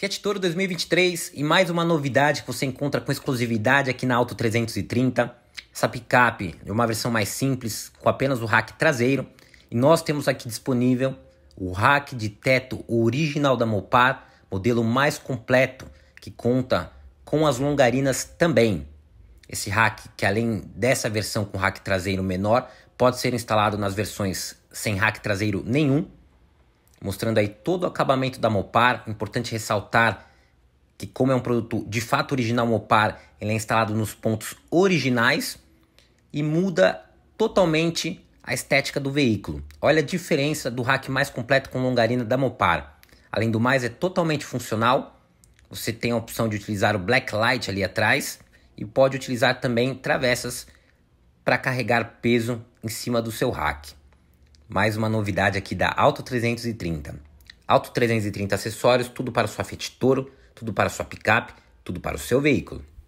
Fiat Toro 2023 e mais uma novidade que você encontra com exclusividade aqui na Auto 330. Essa picape é uma versão mais simples, com apenas o rack traseiro. E nós temos aqui disponível o rack de teto original da Mopar, modelo mais completo, que conta com as longarinas também. Esse rack, que além dessa versão com rack traseiro menor, pode ser instalado nas versões sem rack traseiro nenhum mostrando aí todo o acabamento da Mopar. Importante ressaltar que como é um produto de fato original Mopar, ele é instalado nos pontos originais e muda totalmente a estética do veículo. Olha a diferença do rack mais completo com longarina da Mopar. Além do mais, é totalmente funcional. Você tem a opção de utilizar o black light ali atrás e pode utilizar também travessas para carregar peso em cima do seu rack mais uma novidade aqui da Auto 330. Auto 330 acessórios, tudo para sua Fiat Toro, tudo para sua picape, tudo para o seu veículo.